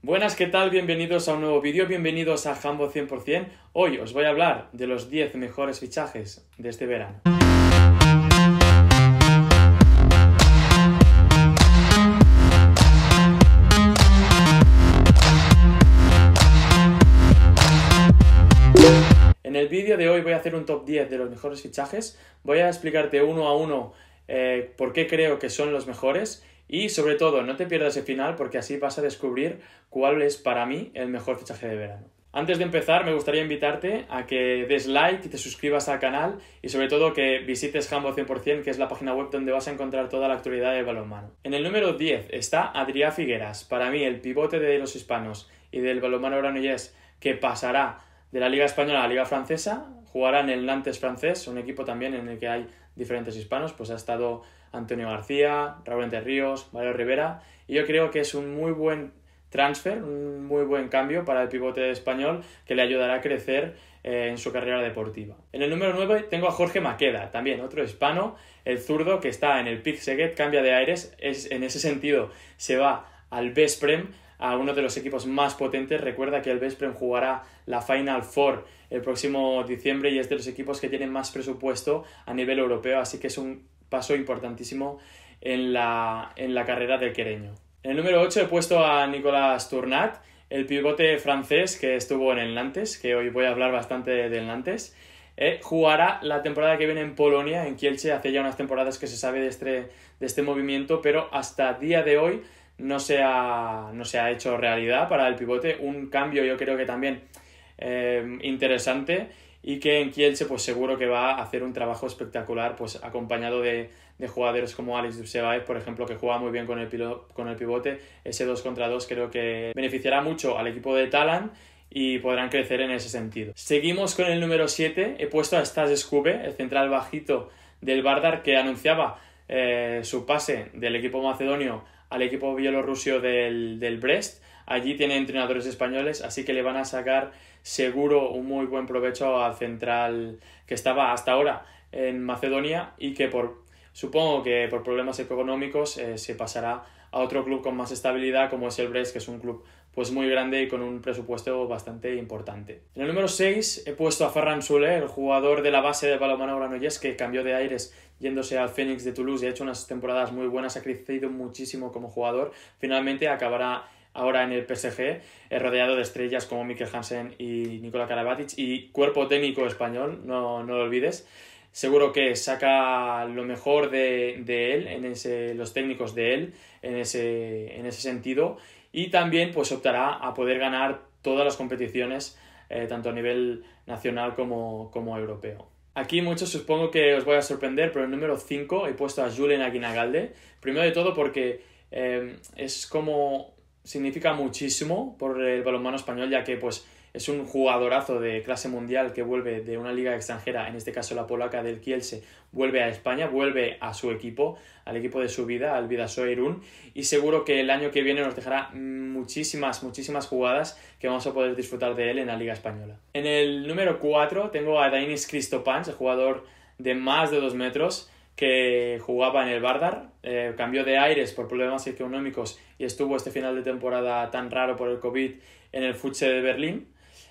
Buenas, ¿qué tal? Bienvenidos a un nuevo vídeo, bienvenidos a Jambo 100%. Hoy os voy a hablar de los 10 mejores fichajes de este verano. En el vídeo de hoy voy a hacer un top 10 de los mejores fichajes, voy a explicarte uno a uno eh, por qué creo que son los mejores y sobre todo, no te pierdas el final porque así vas a descubrir cuál es para mí el mejor fichaje de verano. Antes de empezar, me gustaría invitarte a que des like, te suscribas al canal y sobre todo que visites Hambo 100%, que es la página web donde vas a encontrar toda la actualidad del balonmano. En el número 10 está Adrián Figueras, para mí el pivote de los hispanos y del balonmano granollers que pasará de la Liga Española a la Liga Francesa, jugará en el Nantes francés, un equipo también en el que hay diferentes hispanos, pues ha estado Antonio García, Raúl Entre Ríos, Mario Rivera, y yo creo que es un muy buen transfer, un muy buen cambio para el pivote español que le ayudará a crecer eh, en su carrera deportiva. En el número 9 tengo a Jorge Maqueda, también otro hispano, el zurdo que está en el Pic Seguet, cambia de aires, es, en ese sentido se va al Besprem, a uno de los equipos más potentes. Recuerda que el Vesprem jugará la Final Four el próximo diciembre y es de los equipos que tienen más presupuesto a nivel europeo, así que es un paso importantísimo en la, carrera del quereño. En el número 8 he puesto a Nicolas Tournat, el pivote francés que estuvo en el Nantes, que hoy voy a hablar bastante del Nantes. Eh, jugará la temporada que viene en Polonia, en Kielce, hace ya unas temporadas que se sabe de este, de este movimiento, pero hasta día de hoy no se ha, no hecho realidad para el pivote. Un cambio yo creo que también eh, interesante y que en Kielce pues seguro que va a hacer un trabajo espectacular pues acompañado de, jugadores como Alex Dusevay, por ejemplo, que juega muy bien con el, pivote. Ese 2 contra 2 creo que beneficiará mucho al equipo de Talan y podrán crecer en ese sentido. Seguimos con el número 7. He puesto a Stas Skube, el central bajito del Bardar, que anunciaba eh, su pase del equipo macedonio al equipo bielorruso del, Brest. Allí tiene entrenadores españoles, así que le van a sacar seguro un muy buen provecho al central que estaba hasta ahora en Macedonia y que por supongo que por problemas económicos eh, se pasará a otro club con más estabilidad como es el Brest, que es un club pues muy grande y con un presupuesto bastante importante. En el número 6 he puesto a Ferran Sule, el jugador de la base de balonmano Granollers que cambió de aires yéndose al Phoenix de Toulouse y ha hecho unas temporadas muy buenas, ha crecido muchísimo como jugador. Finalmente acabará ahora en el PSG, eh, rodeado de estrellas como Mikel Hansen y Nikola Karabatic y cuerpo técnico español, no, no lo olvides seguro que saca lo mejor de, él, en ese, los técnicos de él, en ese, en ese sentido, y también pues optará a poder ganar todas las competiciones, eh, tanto a nivel nacional como, europeo. Aquí muchos supongo que os voy a sorprender, pero el número 5 he puesto a Julien Aguinagalde, primero de todo porque eh, es como significa muchísimo por el balonmano español, ya que pues es un jugadorazo de clase mundial que vuelve de una liga extranjera, en este caso la polaca del Kielce, vuelve a España, vuelve a su equipo, al equipo de su vida, al vida y seguro que el año que viene nos dejará muchísimas, muchísimas jugadas que vamos a poder disfrutar de él en la Liga Española. En el número 4 tengo a Dainis Cristopans, el jugador de más de 2 metros, que jugaba en el Vardar, eh, cambió de aires por problemas económicos y estuvo este final de temporada tan raro por el COVID en el Futsal de Berlín.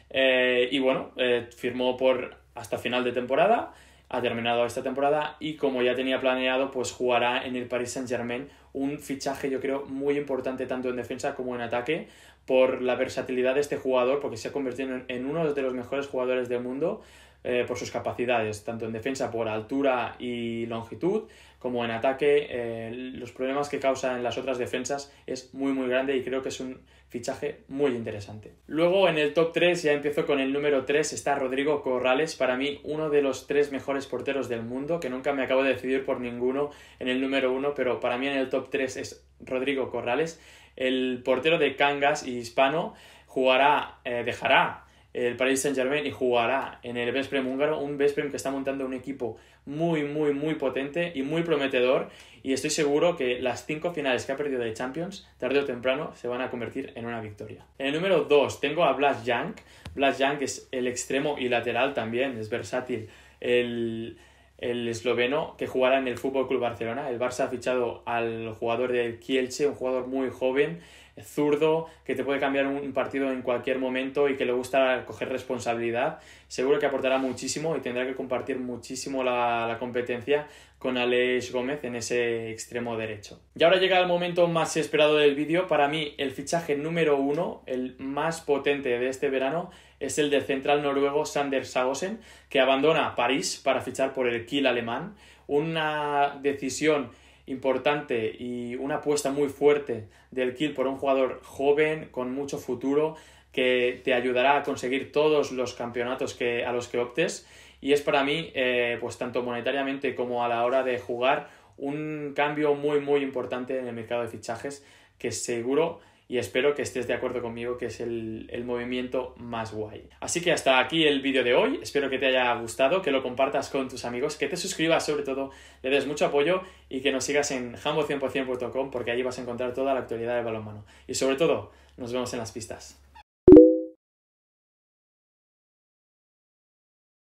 Eh, y bueno, eh, firmó por hasta final de temporada, ha terminado esta temporada y como ya tenía planeado, pues jugará en el Paris Saint-Germain un fichaje yo creo muy importante tanto en defensa como en ataque por la versatilidad de este jugador, porque se ha convertido en uno de los mejores jugadores del mundo, eh, por sus capacidades, tanto en defensa por altura y longitud, como en ataque. Eh, los problemas que causan las otras defensas es muy muy grande y creo que es un fichaje muy interesante. Luego en el top 3, ya empiezo con el número 3, está Rodrigo Corrales, para mí uno de los tres mejores porteros del mundo, que nunca me acabo de decidir por ninguno en el número 1, pero para mí en el top 3 es Rodrigo Corrales, el portero de Cangas y hispano, jugará, eh, dejará el Paris Saint Germain y jugará en el Vesprem húngaro, un Vesprem que está montando un equipo muy, muy, muy potente y muy prometedor y estoy seguro que las cinco finales que ha perdido de Champions, tarde o temprano, se van a convertir en una victoria. En el número 2 tengo a Blas Jank, Blas Jank es el extremo y lateral también, es versátil, el el esloveno, que jugará en el Fútbol Club Barcelona. El Barça ha fichado al jugador del Kielce, un jugador muy joven, zurdo, que te puede cambiar un partido en cualquier momento y que le gusta coger responsabilidad. Seguro que aportará muchísimo y tendrá que compartir muchísimo la, competencia con Alex Gómez en ese extremo derecho. Y ahora llega el momento más esperado del vídeo. Para mí, el fichaje número uno, el más potente de este verano, es el del central noruego Sander Sagosen, que abandona París para fichar por el Kiel alemán. Una decisión importante y una apuesta muy fuerte del Kiel por un jugador joven, con mucho futuro, que te ayudará a conseguir todos los campeonatos que, a los que optes. Y es para mí, eh, pues tanto monetariamente como a la hora de jugar, un cambio muy, muy importante en el mercado de fichajes que seguro y espero que estés de acuerdo conmigo que es el, movimiento más guay. Así que hasta aquí el vídeo de hoy, espero que te haya gustado, que lo compartas con tus amigos, que te suscribas sobre todo, le des mucho apoyo y que nos sigas en jambo100%.com porque allí vas a encontrar toda la actualidad de balonmano. Y sobre todo, nos vemos en las pistas.